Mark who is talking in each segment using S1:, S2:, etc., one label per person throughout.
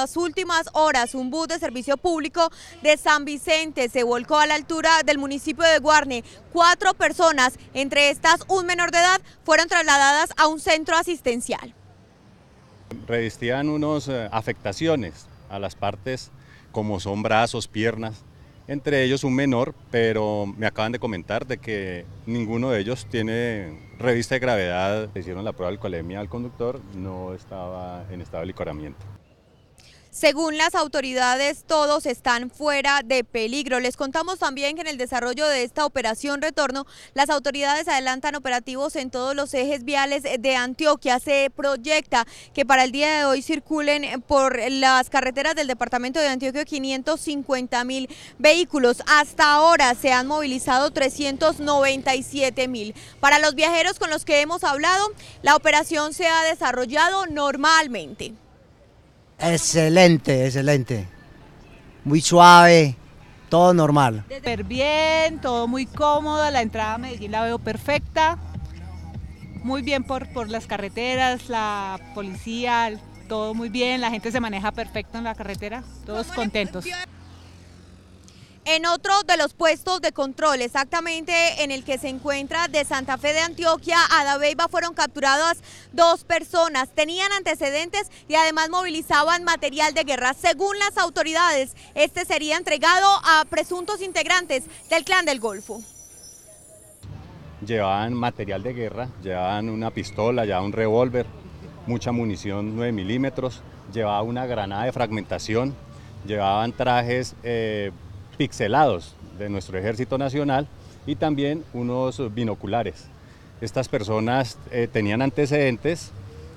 S1: las últimas horas un bus de servicio público de San Vicente se volcó a la altura del municipio de Guarne. Cuatro personas, entre estas un menor de edad, fueron trasladadas a un centro asistencial.
S2: Revistían unas eh, afectaciones a las partes como son brazos, piernas, entre ellos un menor, pero me acaban de comentar de que ninguno de ellos tiene revista de gravedad. Hicieron la prueba de alcoholemia al conductor, no estaba en estado de licoramiento.
S1: Según las autoridades, todos están fuera de peligro. Les contamos también que en el desarrollo de esta operación retorno, las autoridades adelantan operativos en todos los ejes viales de Antioquia. Se proyecta que para el día de hoy circulen por las carreteras del departamento de Antioquia 550 mil vehículos. Hasta ahora se han movilizado 397 mil. Para los viajeros con los que hemos hablado, la operación se ha desarrollado normalmente.
S3: Excelente, excelente. Muy suave, todo normal. Súper bien, todo muy cómodo, la entrada a Medellín la veo perfecta. Muy bien por, por las carreteras, la policía, todo muy bien, la gente se maneja perfecto en la carretera, todos contentos.
S1: En otro de los puestos de control, exactamente en el que se encuentra de Santa Fe de Antioquia a Dabeiba, fueron capturadas dos personas. Tenían antecedentes y además movilizaban material de guerra. Según las autoridades, este sería entregado a presuntos integrantes del Clan del Golfo.
S2: Llevaban material de guerra, llevaban una pistola, llevaban un revólver, mucha munición 9 milímetros, llevaban una granada de fragmentación, llevaban trajes. Eh, pixelados de nuestro ejército nacional y también unos binoculares. Estas personas eh, tenían antecedentes,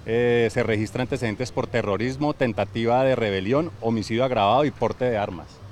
S2: eh, se registran antecedentes por terrorismo, tentativa de rebelión, homicidio agravado y porte de armas.